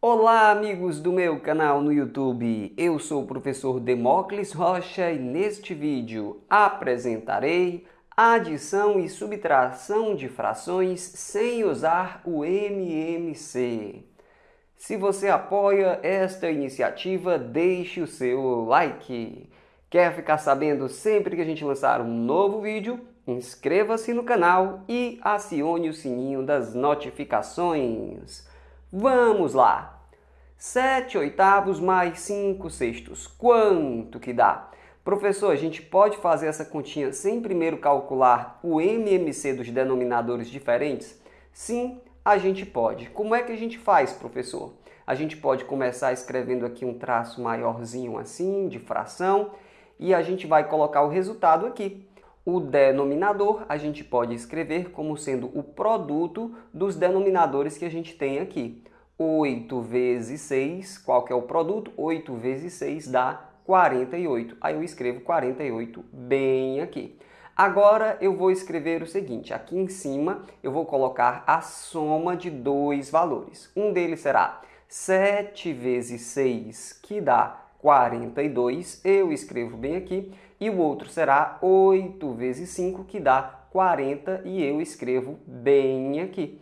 Olá, amigos do meu canal no YouTube. Eu sou o professor Demócles Rocha e neste vídeo apresentarei adição e subtração de frações sem usar o MMC. Se você apoia esta iniciativa, deixe o seu like. Quer ficar sabendo sempre que a gente lançar um novo vídeo? Inscreva-se no canal e acione o sininho das notificações. Vamos lá! 7 oitavos mais 5 sextos. Quanto que dá? Professor, a gente pode fazer essa continha sem primeiro calcular o MMC dos denominadores diferentes? Sim, a gente pode. Como é que a gente faz, professor? A gente pode começar escrevendo aqui um traço maiorzinho assim, de fração, e a gente vai colocar o resultado aqui. O denominador a gente pode escrever como sendo o produto dos denominadores que a gente tem aqui. 8 vezes 6, qual que é o produto? 8 vezes 6 dá 48. Aí eu escrevo 48 bem aqui. Agora eu vou escrever o seguinte, aqui em cima eu vou colocar a soma de dois valores. Um deles será 7 vezes 6, que dá 42, eu escrevo bem aqui, e o outro será 8 vezes 5, que dá 40, e eu escrevo bem aqui.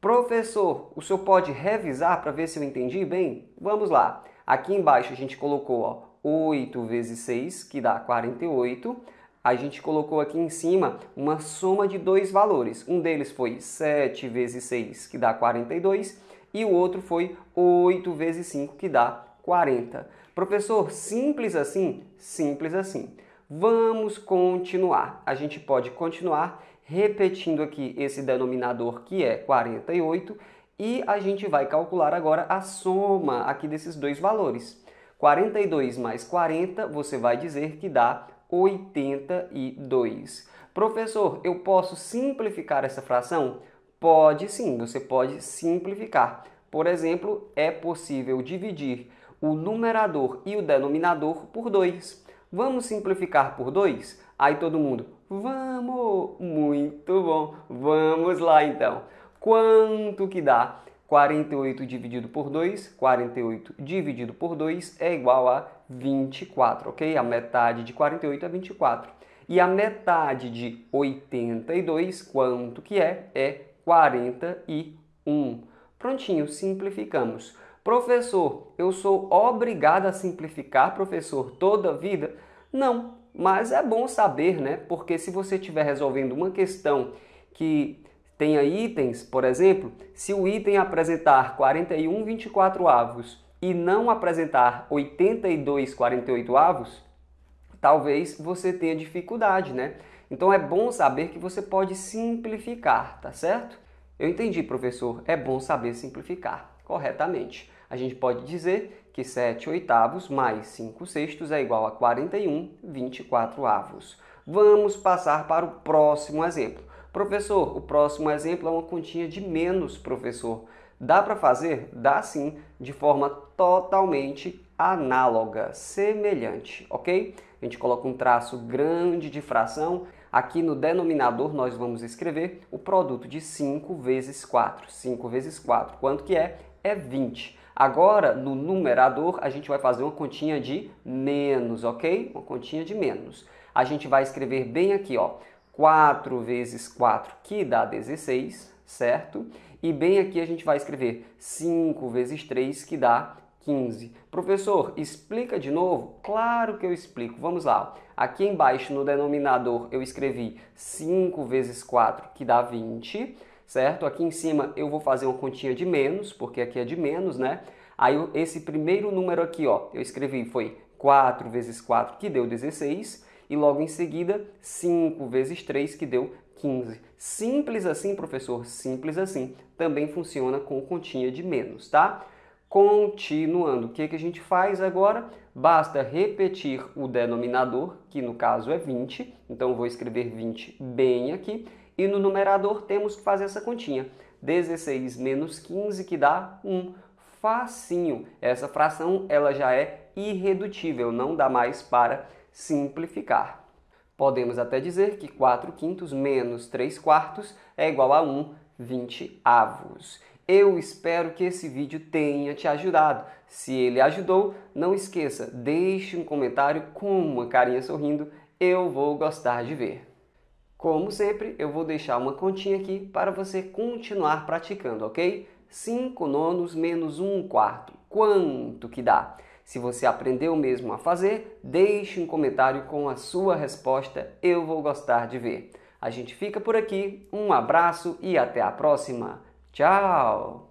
Professor, o senhor pode revisar para ver se eu entendi bem? Vamos lá. Aqui embaixo a gente colocou ó, 8 vezes 6, que dá 48. A gente colocou aqui em cima uma soma de dois valores. Um deles foi 7 vezes 6, que dá 42, e o outro foi 8 vezes 5, que dá 40. Professor, simples assim? Simples assim. Vamos continuar. A gente pode continuar repetindo aqui esse denominador que é 48 e a gente vai calcular agora a soma aqui desses dois valores. 42 mais 40, você vai dizer que dá 82. Professor, eu posso simplificar essa fração? Pode sim, você pode simplificar. Por exemplo, é possível dividir o numerador e o denominador por 2. Vamos simplificar por 2? Aí todo mundo, vamos! Muito bom! Vamos lá então! Quanto que dá 48 dividido por 2? 48 dividido por 2 é igual a 24, ok? A metade de 48 é 24. E a metade de 82, quanto que é? É 41. Prontinho, simplificamos. Professor, eu sou obrigado a simplificar, professor, toda a vida? Não, mas é bom saber, né? Porque se você estiver resolvendo uma questão que tenha itens, por exemplo, se o item apresentar 41 24 avos e não apresentar 82 48 avos, talvez você tenha dificuldade, né? Então é bom saber que você pode simplificar, tá certo? Eu entendi, professor. É bom saber simplificar corretamente. A gente pode dizer que 7 oitavos mais 5 sextos é igual a 41 24 avos. Vamos passar para o próximo exemplo. Professor, o próximo exemplo é uma continha de menos, professor. Dá para fazer? Dá sim, de forma totalmente análoga, semelhante, ok? A gente coloca um traço grande de fração. Aqui no denominador nós vamos escrever o produto de 5 vezes 4. 5 vezes 4, quanto que é? É 20. Agora, no numerador, a gente vai fazer uma continha de menos, ok? Uma continha de menos. A gente vai escrever bem aqui, ó. 4 vezes 4, que dá 16, certo? E bem aqui a gente vai escrever 5 vezes 3, que dá 15. Professor, explica de novo? Claro que eu explico. Vamos lá. Aqui embaixo no denominador eu escrevi 5 vezes 4, que dá 20 certo? Aqui em cima eu vou fazer uma continha de menos, porque aqui é de menos, né? Aí esse primeiro número aqui, ó, eu escrevi foi 4 vezes 4, que deu 16, e logo em seguida 5 vezes 3, que deu 15. Simples assim, professor, simples assim. Também funciona com continha de menos, tá? Continuando, o que, que a gente faz agora? Basta repetir o denominador, que no caso é 20, então vou escrever 20 bem aqui, e no numerador temos que fazer essa continha. 16 menos 15 que dá 1. Facinho. Essa fração ela já é irredutível, não dá mais para simplificar. Podemos até dizer que 4 quintos menos 3 quartos é igual a 1 20 avos. Eu espero que esse vídeo tenha te ajudado. Se ele ajudou, não esqueça, deixe um comentário com uma carinha sorrindo, eu vou gostar de ver. Como sempre, eu vou deixar uma continha aqui para você continuar praticando, ok? 5 nonos menos 1 um quarto. Quanto que dá? Se você aprendeu mesmo a fazer, deixe um comentário com a sua resposta. Eu vou gostar de ver. A gente fica por aqui. Um abraço e até a próxima. Tchau!